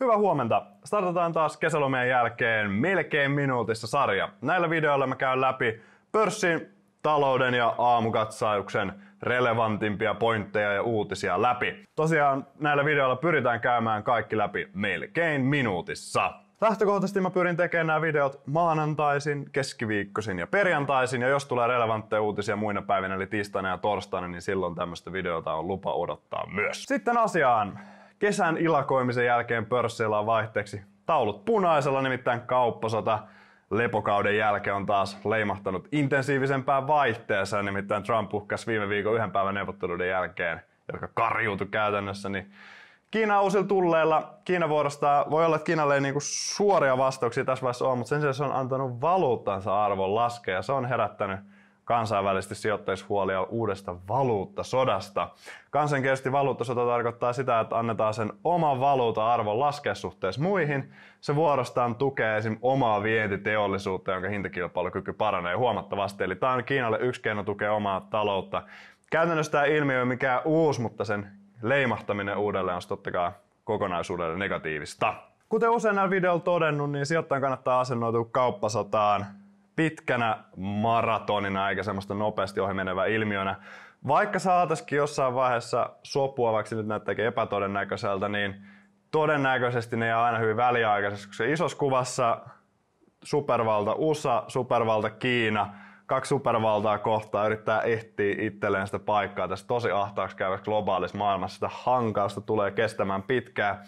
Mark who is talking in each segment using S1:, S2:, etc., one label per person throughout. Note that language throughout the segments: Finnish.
S1: Hyvää huomenta! Startataan taas kesälomien jälkeen melkein minuutissa sarja. Näillä videoilla mä käyn läpi pörssin, talouden ja aamukatsauksen relevantimpia pointteja ja uutisia läpi. Tosiaan näillä videoilla pyritään käymään kaikki läpi melkein minuutissa. Lähtökohtaisesti mä pyrin tekemään nämä videot maanantaisin, keskiviikkoisin ja perjantaisin, ja jos tulee relevantteja uutisia muina päivinä, eli tiistaina ja torstaina, niin silloin tämmöistä videota on lupa odottaa myös. Sitten asiaan. Kesän ilakoimisen jälkeen pörssillä on vaihteeksi taulut punaisella, nimittäin kauppasota lepokauden jälkeen on taas leimahtanut intensiivisempään vaihteeseen, nimittäin Trump uhkas viime viikon yhden päivän neuvotteluiden jälkeen, joka karjuutui käytännössä, niin Kiina on tulleella. Kiina vuorostaa, voi olla, että Kiinalle ei niinku suoria vastauksia tässä vaiheessa ole, mutta sen sijaan se on antanut valuuttansa arvon laskea ja se on herättänyt kansainvälisesti sijoittajissa huolia uudesta valuuttasodasta. Kansankielisesti valuuttasota tarkoittaa sitä, että annetaan sen oma valuuta arvon laskea suhteessa muihin. Se vuorostaan tukee esim. omaa vientiteollisuutta, jonka hintakilpailukyky paranee huomattavasti. Eli tämä on Kiinalle yksi keino tukea omaa taloutta. Käytännössä tämä ilmiö ei ole mikään uusi, mutta sen leimahtaminen uudelleen on totta kai kokonaisuudelle negatiivista. Kuten usein näillä videoilla todennut, niin sijoittajan kannattaa asennoitua kauppasotaan pitkänä maratonina eikä semmoista nopeasti ohi menevää ilmiönä. Vaikka saataisikin jossain vaiheessa sopua, vaikka se nyt näyttääkin epätodennäköiseltä, niin todennäköisesti ne jää aina hyvin väliaikaisesti, koska isossa kuvassa supervalta USA, supervalta Kiina, kaksi supervaltaa kohtaa yrittää ehtiä itselleen sitä paikkaa tässä tosi ahtaaksi käyvässä globaalissa maailmassa. Sitä hankausta tulee kestämään pitkään.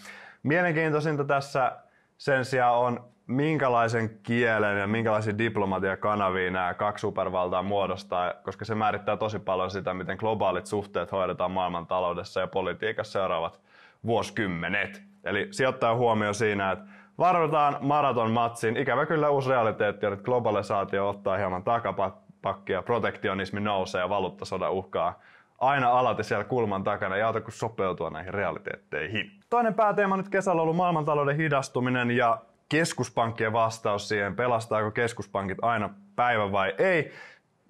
S1: Mielenkiintoisinta tässä sen sijaan on, minkälaisen kielen ja minkälaisia diplomatiakanavia nämä kaksi supervaltaa muodostaa, koska se määrittää tosi paljon sitä, miten globaalit suhteet hoidetaan maailman taloudessa ja politiikassa seuraavat vuosikymmenet. Eli sijoittaa huomio siinä, että varoitetaan maratonmatsin. Ikävä kyllä uusi realiteetti on, että globalisaatio ottaa hieman takapakkia, protektionismi nousee ja valuuttasodan uhkaa aina alati siellä kulman takana ja auta kun sopeutua näihin realiteetteihin. Toinen pääteema nyt kesällä on ollut maailmantalouden hidastuminen ja keskuspankkien vastaus siihen, pelastaako keskuspankit aina päivä vai ei.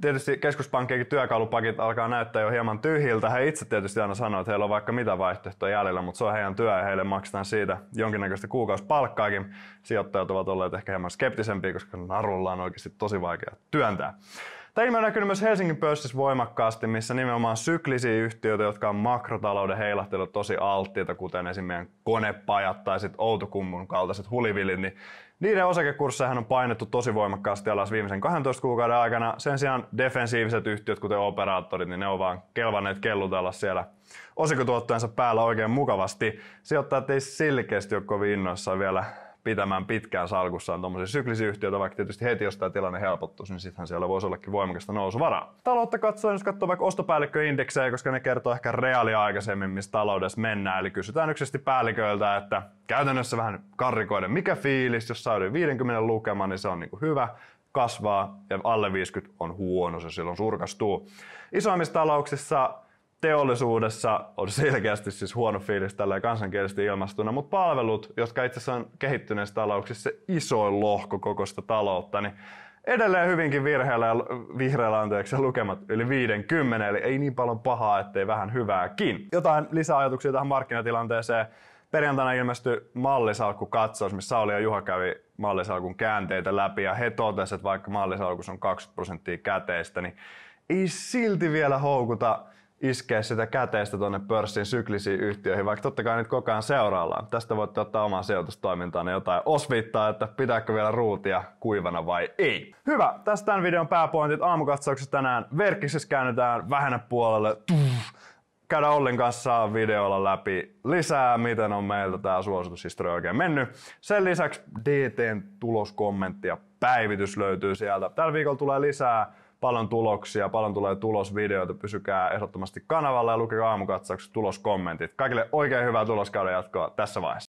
S1: Tietysti keskuspankkienkin työkalupakit alkaa näyttää jo hieman tyhjiltä. He itse tietysti aina sanoo, että heillä on vaikka mitä vaihtoehtoja jäljellä, mutta se on heidän työ ja heille maksetaan siitä jonkinnäköistä kuukausipalkkaakin. Sijoittajat ovat olleet ehkä hieman skeptisempiä, koska narulla on oikeasti tosi vaikea työntää. Tämä ilmiö on näkynyt myös Helsingin pörssissä voimakkaasti, missä nimenomaan syklisiä yhtiöitä, jotka on makrotalouden heilahtelu tosi alttiita, kuten esimerkiksi konepajat tai sitten Outokummun kaltaiset hulivilit, niin niiden osakekurssejahan on painettu tosi voimakkaasti alas viimeisen 12 kuukauden aikana. Sen sijaan defensiiviset yhtiöt, kuten operaattorit, niin ne on vaan kelvanneet kellutella siellä osinkotuottojensa päällä oikein mukavasti. Sijoittajat ei silkeästi ole kovin innoissaan vielä pitämään pitkään salkussaan tuommoisia syklisiyhtiöitä, vaikka tietysti heti jos tämä tilanne helpottuisi, niin sittenhän siellä voisi ollakin voimakasta nousuvaraa. Taloutta katsoen, jos katsoo vaikka ostopäällikköindeksejä, koska ne kertoo ehkä reaaliaikaisemmin, missä taloudessa mennään. Eli kysytään yksisesti päälliköiltä, että käytännössä vähän karrikoiden, mikä fiilis, jos saa yli 50 lukema, niin se on niin kuin hyvä kasvaa ja alle 50 on huono, se silloin surkastuu. Isoimmissa talouksissa teollisuudessa on selkeästi siis huono fiilis tällä kansankielisesti ilmastuna, mutta palvelut, jotka itse asiassa on kehittyneissä talouksissa isoin lohko koko sitä taloutta, niin edelleen hyvinkin virheellä ja vihreällä anteeksi lukemat yli 50, eli ei niin paljon pahaa, ettei vähän hyvääkin. Jotain lisäajatuksia tähän markkinatilanteeseen. Perjantaina ilmestyi katsaus, missä Sauli ja Juha kävi mallisalkun käänteitä läpi ja he totesivat, että vaikka mallisalkus on 20 prosenttia käteistä, niin ei silti vielä houkuta iskeä sitä käteistä tuonne pörssin syklisiin yhtiöihin, vaikka totta kai nyt koko ajan seuraillaan. Tästä voitte ottaa omaan sijoitustoimintaan jotain osviittaa, että pitääkö vielä ruutia kuivana vai ei. Hyvä, tässä tämän videon pääpointit aamukatsauksessa tänään. Verkiksessä käännetään vähennä puolelle. Tuff. Käydään Ollin kanssa videolla läpi lisää, miten on meiltä tämä suositushistoria oikein mennyt. Sen lisäksi DTn tuloskommentti ja päivitys löytyy sieltä. Tällä viikolla tulee lisää paljon tuloksia, paljon tulee tulosvideoita, pysykää ehdottomasti kanavalla ja lukekaa aamukatsaukset tuloskommentit. Kaikille oikein hyvää tuloskauden jatkoa tässä vaiheessa.